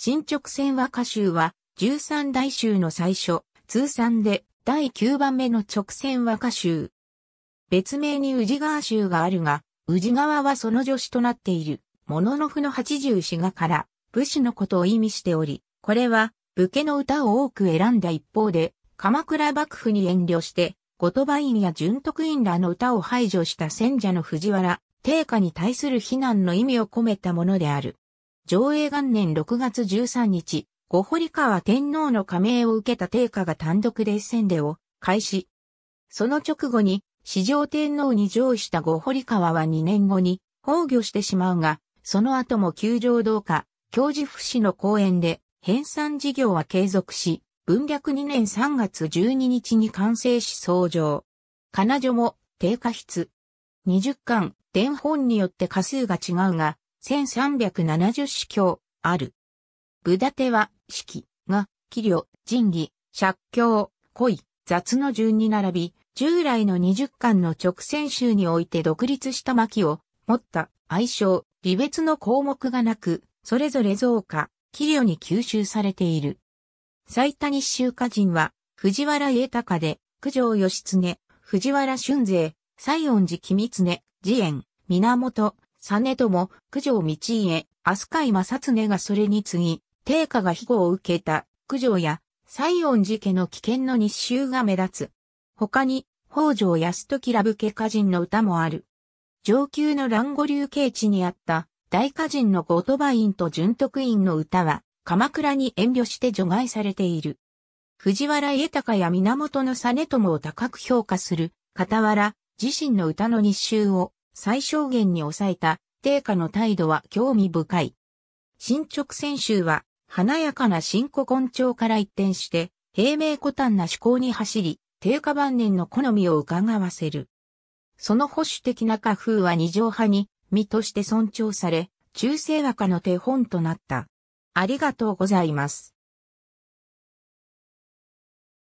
進捗線和歌集は、13大集の最初、通算で第9番目の直線和歌集。別名に宇治川集があるが、宇治川はその助手となっている、もののふの八十四画から、武士のことを意味しており、これは、武家の歌を多く選んだ一方で、鎌倉幕府に遠慮して、後鳥羽院や純徳院らの歌を排除した戦者の藤原、定家に対する非難の意味を込めたものである。上映元年6月13日、ご堀川天皇の加盟を受けた定下が単独で宣でを開始。その直後に、史上天皇に上位したご堀川は2年後に崩御してしまうが、その後も球場同下、教授府市の公演で、編纂事業は継続し、文略2年3月12日に完成し創上。金女も定下筆。20巻、伝本によって仮数が違うが、1370司教、ある。部立ては、式が、器量、仁義、借教、恋、雑の順に並び、従来の20巻の直線集において独立した巻を持った愛称、離別の項目がなく、それぞれ増加、器量に吸収されている。最多日集家人は、藤原家隆で、九条義経、藤原俊勢、西恩寺君常、慈円、源、実朝、九条道家、飛鳥井正常がそれに次ぎ、帝家が庇護を受けた、九条や、西園寺家の危険の日周が目立つ。他に、北条泰時ラブ家家人の歌もある。上級の乱語流刑地にあった、大歌人の後鳥羽院と純徳院の歌は、鎌倉に遠慮して除外されている。藤原家隆や源実朝を高く評価する、傍ら、自身の歌の日周を最小限に抑えた、定下の態度は興味深い。進捗先週は、華やかな新古根調から一転して、平明古丹な思考に走り、定下晩年の好みを伺わせる。その保守的な家風は二条派に、身として尊重され、中世和歌の手本となった。ありがとうございます。